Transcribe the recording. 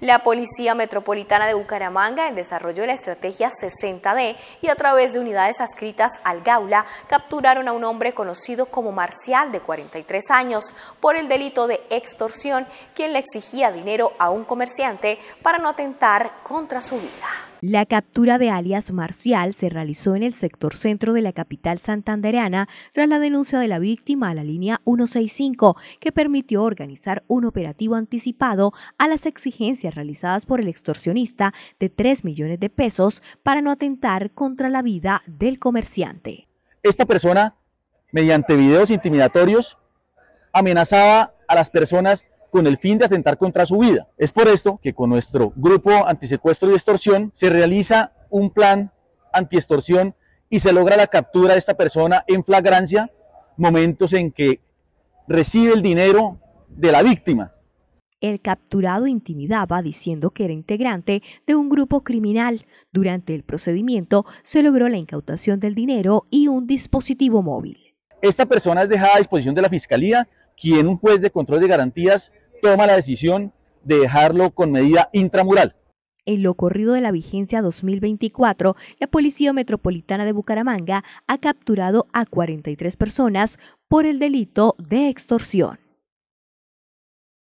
La Policía Metropolitana de Bucaramanga, en desarrollo de la estrategia 60D y a través de unidades adscritas al Gaula, capturaron a un hombre conocido como Marcial, de 43 años, por el delito de extorsión, quien le exigía dinero a un comerciante para no atentar contra su vida. La captura de alias Marcial se realizó en el sector centro de la capital santandereana tras la denuncia de la víctima a la línea 165, que permitió organizar un operativo anticipado a las exigencias realizadas por el extorsionista de 3 millones de pesos para no atentar contra la vida del comerciante. Esta persona, mediante videos intimidatorios, amenazaba a las personas con el fin de atentar contra su vida. Es por esto que con nuestro grupo antisecuestro y extorsión se realiza un plan anti-extorsión y se logra la captura de esta persona en flagrancia, momentos en que recibe el dinero de la víctima. El capturado intimidaba diciendo que era integrante de un grupo criminal. Durante el procedimiento se logró la incautación del dinero y un dispositivo móvil. Esta persona es dejada a disposición de la Fiscalía, quien un juez de control de garantías toma la decisión de dejarlo con medida intramural. En lo corrido de la vigencia 2024, la Policía Metropolitana de Bucaramanga ha capturado a 43 personas por el delito de extorsión.